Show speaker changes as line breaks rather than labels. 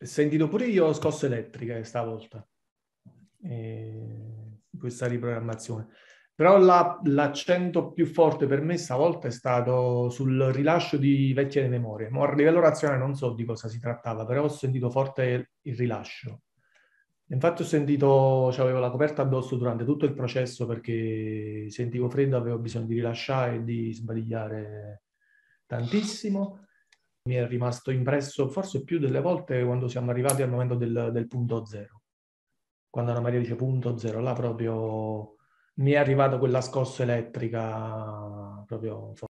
Sentito pure io scosse elettriche eh, stavolta, eh, questa riprogrammazione. Però la, l'accento più forte per me stavolta è stato sul rilascio di vecchie memorie. Ma a livello razionale non so di cosa si trattava, però ho sentito forte il rilascio. Infatti ho sentito, cioè avevo la coperta addosso durante tutto il processo perché sentivo freddo, avevo bisogno di rilasciare e di sbadigliare tantissimo mi è rimasto impresso forse più delle volte quando siamo arrivati al momento del, del punto zero. Quando Anna Maria dice punto zero, là proprio mi è arrivata quella scossa elettrica proprio